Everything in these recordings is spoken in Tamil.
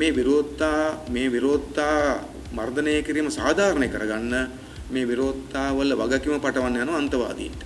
මේ විරෝධතා මේ විරෝධතා මර්ධනය කිරීම සාධාරණය කරගන්න මේ විරෝධතා වල වගකීම පටවන්න යන අන්තවාදීන්ට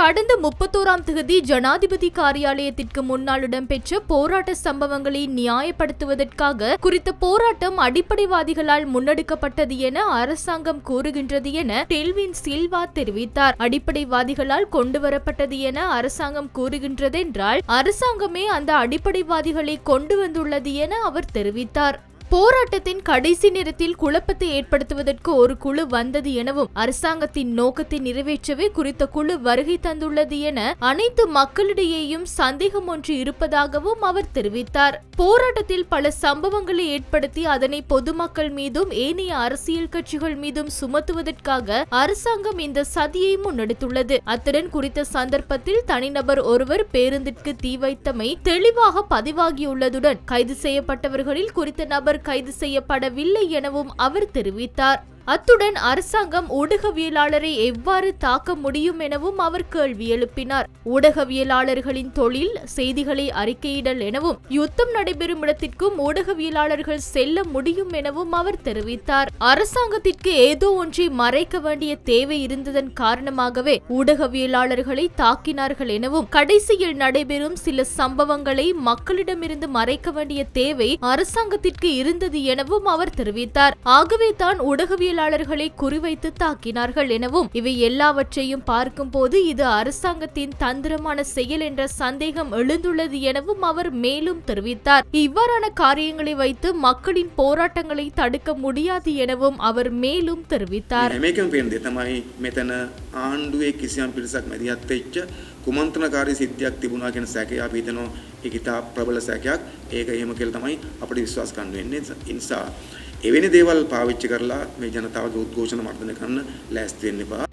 கடந்த முப்பத்தோராம் தேதி ஜனாதிபதி காரியாலயத்திற்கு முன்னால் இடம்பெற்ற போராட்ட சம்பவங்களை நியாயப்படுத்துவதற்காக குறித்த போராட்டம் அடிப்படைவாதிகளால் முன்னெடுக்கப்பட்டது என அரசாங்கம் கூறுகின்றது என டெல்வின் சில்வா தெரிவித்தார் அடிப்படைவாதிகளால் கொண்டுவரப்பட்டது என அரசாங்கம் கூறுகின்றதென்றால் அரசாங்கமே அந்த அடிப்படைவாதிகளை கொண்டு வந்துள்ளது என அவர் தெரிவித்தார் போராட்டத்தின் கடைசி நேரத்தில் குழப்பத்தை ஏற்படுத்துவதற்கு ஒரு குழு வந்தது எனவும் அரசாங்கத்தின் நோக்கத்தை நிறைவேற்றவே குறித்த குழு வருகை தந்துள்ளது என அனைத்து மக்களிடையேயும் சந்தேகம் ஒன்று இருப்பதாகவும் அவர் தெரிவித்தார் போராட்டத்தில் பல சம்பவங்களை ஏற்படுத்தி அதனை பொதுமக்கள் மீதும் ஏனைய அரசியல் கட்சிகள் மீதும் சுமத்துவதற்காக அரசாங்கம் இந்த சதியை முன்னெடுத்துள்ளது அத்துடன் குறித்த சந்தர்ப்பத்தில் தனிநபர் ஒருவர் பேருந்திற்கு தீ வைத்தமை தெளிவாக பதிவாகியுள்ளதுடன் கைது செய்யப்பட்டவர்களில் குறித்த நபர் கைது செய்யப்படவில்லை எனவும் அவர் தெரிவித்தார் அத்துடன் அரசாங்கம் ஊடகவியலாளரை எவ்வாறு தாக்க முடியும் எனவும் அவர் கேள்வி எழுப்பினார் ஊடகவியலாளர்களின் தொழில் செய்திகளை அறிக்கையிடல் எனவும் யுத்தம் நடைபெறும் இடத்திற்கும் ஊடகவியலாளர்கள் செல்ல முடியும் எனவும் அவர் தெரிவித்தார் அரசாங்கத்திற்கு ஏதோ ஒன்றை மறைக்க வேண்டிய தேவை இருந்ததன் காரணமாகவே ஊடகவியலாளர்களை தாக்கினார்கள் எனவும் கடைசியில் நடைபெறும் சில சம்பவங்களை மக்களிடமிருந்து மறைக்க வேண்டிய தேவை அரசாங்கத்திற்கு இருந்தது எனவும் அவர் தெரிவித்தார் ஆகவே தான் ஊடகவியல் தொழிலாளர்களை குறிவைத்து தாக்கினார்கள் எனவும் இவை எல்லாவற்றையும் பார்க்கும் போது இது அரசாங்கத்தின் தந்திரமான செயல் என்ற சந்தேகம் எழுந்துள்ளது எனவும் அவர் மேலும் தெரிவித்தார் இவ்வாறான காரியங்களை வைத்து மக்களின் போராட்டங்களை தடுக்க முடியாது எனவும் அவர் மேலும் தெரிவித்தார் ආණ්ඩුවේ சித்தியாக திபுனாக මැදිහත් වෙච්ච කුමන්ත්‍රණකාරී සිද්ධියක් තිබුණා කියන සැකය අපි හිතනවා ඒක ඉතා ප්‍රබල සැකයක්. ඒක එවැනි දේවල් පාවිච්චි කරලා මේ ජනතාවගේ උද්ඝෝෂණ මර්ධනය කරන්න ලෑස්ති වෙන්න එපා